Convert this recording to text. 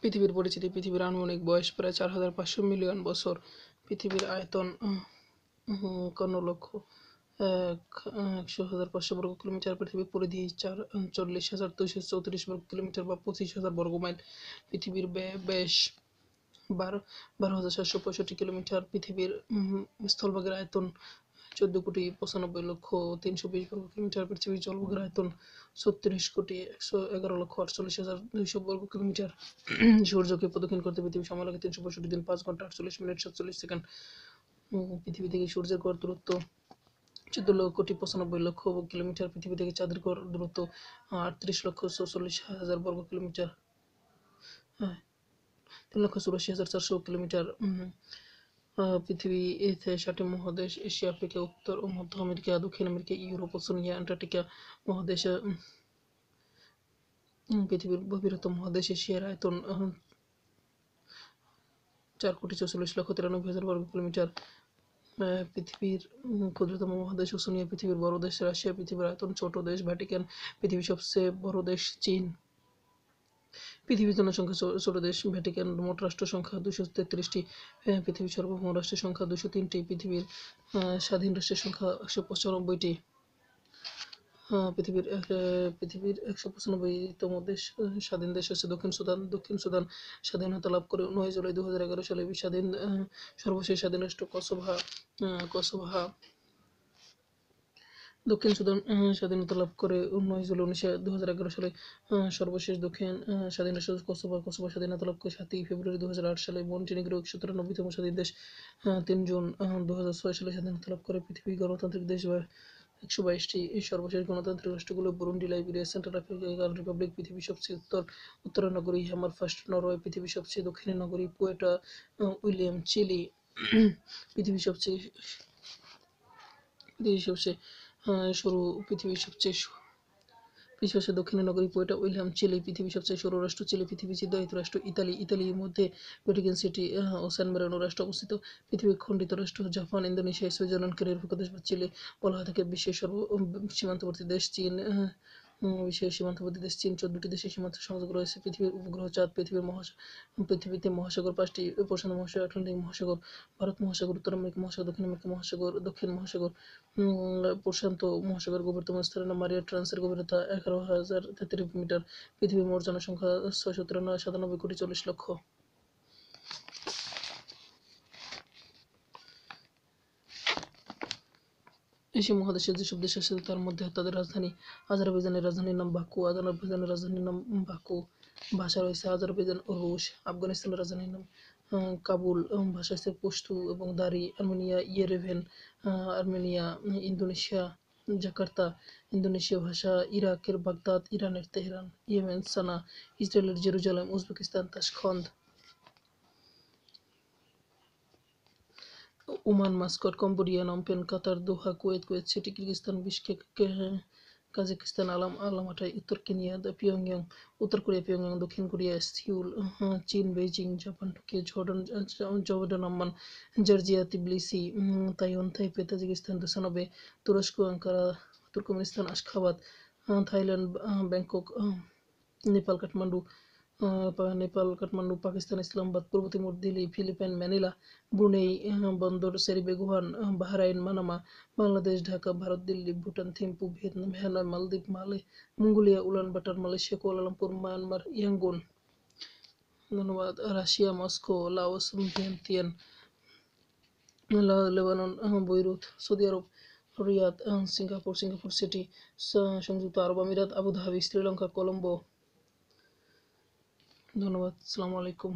পৃথিবীর পরিচিতি পৃথিবীর আনুমানিক বয়স প্রায় চার হাজার পাঁচশো মিলিয়ন বছর পৃথিবীর আয়তন কোন লক্ষ একশো হাজার পাঁচশো বর্গ কিলোমিটার পৃথিবীর পরিধি চার চল্লিশ হাজার দুশো চৌত্রিশ বর্গ কিলোমিটার বা পঁচিশ হাজার বর্গ মাইল পৃথিবীর ব্যাস বারো বারো হাজার সাতশো পঁয়ষট্টি কিলোমিটার পৃথিবীর স্থলভাগের আয়তন চোদ্দ কোটি পঁচানব্বই লক্ষ তিনশো বিশ বর্গ কিলোমিটার পৃথিবীর জলভাগের আয়তন ছত্রিশ কোটি একশো এগারো লক্ষ আটচল্লিশ হাজার দুইশো বর্গ কিলোমিটার সূর্যকে প্রদক্ষিণ করতে পৃথিবী সময় লাগে তিনশো পঁয়ষট্টি দিন পাঁচ ঘন্টা আটচল্লিশ মিনিট সাতচল্লিশ সেকেন্ড পৃথিবী থেকে সূর্যের গড় দূরত্ব চোদ্দ লক্ষ কোটি পঁচানব্বই লক্ষ কিলোমিটার পৃথিবী থেকে চাঁদের গড় দূরত্ব আটত্রিশ লক্ষ চৌচল্লিশ হাজার বর্গ কিলোমিটার হ্যাঁ তিন লক্ষ চুরাশি হাজার চারশো কিলোমিটার পৃথিবী এতে ছয়টি মহাদেশ এশিয়া আফ্রিকা উত্তর ও মধ্য আমেরিকা দক্ষিণ আমেরিকা ইউরোপ অস্ট্রেলিয়া অ্যান্টার্কটিকা মহাদেশ পৃথিবীর বৃহত্তম মহাদেশ এশিয়ার আয়তন চার কোটি চৌচল্লিশ লক্ষ তিরানব্বই হাজার বর্গ কিলোমিটার পৃথিবীর ক্ষুদ্রতম মহাদেশ ওসেনিয়া পৃথিবীর বড় দেশ রাশিয়া পৃথিবীর আয়তন ছোট দেশ ভ্যাটিকান পৃথিবীর সবচেয়ে বড় দেশ চীন পৃথিবীর জনসংখ্যা ষোল দেশ ভ্যাটিকান মোট রাষ্ট্র সংখ্যা দুশো তেত্রিশটি পৃথিবীর সর্বমোট রাষ্ট্রের সংখ্যা দুশো তিনটি পৃথিবীর স্বাধীন রাষ্ট্রের সংখ্যা একশো পঁচানব্বইটি পৃথিবীর পৃথিবীর একশো পঁচানব্বইতম দেশ স্বাধীন দেশ হচ্ছে দক্ষিণ সুদান দক্ষিণ সুদান স্বাধীনতা লাভ করে নয় জুলাই দু হাজার এগারো সালে স্বাধীন সর্বশেষ স্বাধীন রাষ্ট্র কসোভা কসোভা দক্ষিণ সুদান স্বাধীনতা লাভ করে উন্নয়ন হয়েছিল উনিশশো দু হাজার এগারো সালে সর্বশেষ দক্ষিণ স্বাধীন কসোভা কসোভা স্বাধীনতা লাভ করে সাতই ফেব্রুয়ারি দু হাজার আট সালে মন্টিনিগ্রো একশো তিরানব্বইতম স্বাধীন দেশ তিন জুন দু হাজার ছয় সালে স্বাধীনতা লাভ করে পৃথিবী গণতান্ত্রিক দেশ বা একশো বাইশটি সর্বশেষ গণতান্ত্রিক রাষ্ট্রগুলো Burundi Liberia Central African Republic পৃথিবীর সবচেয়ে উত্তর উত্তর নগরী হ্যামার ফার্স্ট নরওয়ে পৃথিবীর সবচেয়ে দক্ষিণের নগরী পোয়েটা উইলিয়াম চিলি পৃথিবীর সবচেয়ে পৃথিবীর সবচেয়ে হ্যাঁ, সরু পৃথিবীর সবচেয়ে বিশ্বাসের দক্ষিণের নগরী পোয়েটা উইলিয়াম চিলি পৃথিবীর সবচেয়ে সরু রাষ্ট্র চিলি পৃথিবীর চিদায়িত রাষ্ট্র ইতালি ইতালির মধ্যে ভ্যাটিকান সিটি ও স্যানমেরানো রাষ্ট্র অবস্থিত পৃথিবীর খণ্ডিত রাষ্ট্র জাপান ইন্দোনেশিয়া সুইজারল্যান্ড নিরপেক্ষ দেশ বা চিলি বলা হয়ে থাকে বিশ্বের সর্ব সীমান্তবর্তী দেশ চীন বিশ্বের সীমান্তবর্তী দেশ চীন চোদ্দটি দেশের সীমান্ত সংযোগ রয়েছে পৃথিবীর উপগ্রহ চাঁদ পৃথিবীর মহাসাগর পৃথিবীতে মহাসাগর পাঁচটি প্রশান্ত মহাসাগর আটলান্টিক মহাসাগর ভারত মহাসাগর উত্তর আমেরিকা মহাসাগর দক্ষিণ আমেরিকা মহাসাগর দক্ষিণ মহাসাগর প্রশান্ত মহাসাগর গভীরতম স্থানের নাম মারিয়া ট্রান্সের গভীরতা এগারো হাজার তেত্রিশ মিটার পৃথিবীর মোট জনসংখ্যা ছয়শো তিরানব্বই সাতানব্বই কোটি চল্লিশ লক্ষ এশিয়া মহাদেশের যেসব দেশ আছে তার মধ্যে তাদের রাজধানী আজারবাইজানের রাজধানীর নাম বাকু আজারবাইজানের রাজধানীর নাম বাকু ভাষা রয়েছে আজারবাইজান ও রুশ আফগানিস্তানের রাজধানীর নাম কাবুল ভাষা আছে পশতু এবং Dari Armenia Yerevan Armenia Indonesia Jakarta Indonesia ভাষা ইরাকের বাগদাদ ইরানের তেহরান ইয়েমেন সানা ইসরায়েলের Jerusalem Uzbekistan Tashkent Oman Muscat Cambodia Phnom Penh Qatar Doha Kuwait Kuwait City Kyrgyzstan Bishkek Kazakhstan আলাম আলামাটাই উত্তর কেনিয়া পিয়ংয়ং উত্তর কোরিয়া পিয়ংয়ং দক্ষিণ কোরিয়া সিউল হ্যাঁ, চীন Beijing Japan Tokyo Jordan Jordan Amman Georgia Tbilisi Taiwan Taipei Tajikistan Dushanbe তুরস্ক Ankara Turkmenistan Ashgabat Thailand Bangkok Nepal Kathmandu Nepal Kathmandu Pakistan Islamabad পূর্ব Timor Dili Philippines Manila Brunei Bandar গুহান Bahrain Manama Bangladesh Dhaka Bharat Delhi Bhutan Thimphu Vietnam Hanoi মালদ্বীপ Male Mongolia Ulaanbaatar Malaysia Kuala Lumpur Myanmar Yangon ধন্যবাদ Russia Moscow Laos Vientiane Lebanon Beirut Saudi Arab Riyadh Singapore Singapore City সংযুক্ত আরব আমিরাত Abu Dhabi Sri Lanka Colombo ধন্যবাদ আসসালামু আলাইকুম